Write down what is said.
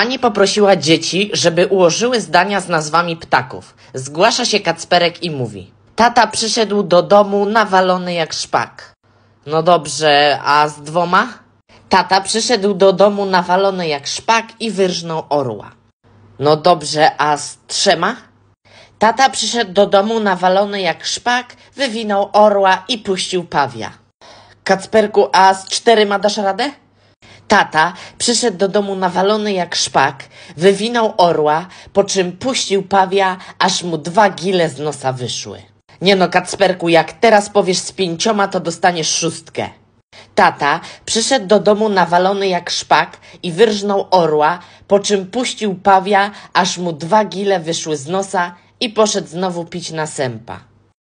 Ani poprosiła dzieci, żeby ułożyły zdania z nazwami ptaków. Zgłasza się Kacperek i mówi. Tata przyszedł do domu nawalony jak szpak. No dobrze, a z dwoma? Tata przyszedł do domu nawalony jak szpak i wyrżnął orła. No dobrze, a z trzema? Tata przyszedł do domu nawalony jak szpak, wywinął orła i puścił pawia. Kacperku, a z czterema dasz radę? Tata przyszedł do domu nawalony jak szpak, wywinął orła, po czym puścił pawia, aż mu dwa gile z nosa wyszły. Nie no, Kacperku, jak teraz powiesz z pięcioma, to dostaniesz szóstkę. Tata przyszedł do domu nawalony jak szpak i wyrżnął orła, po czym puścił pawia, aż mu dwa gile wyszły z nosa i poszedł znowu pić na sępa.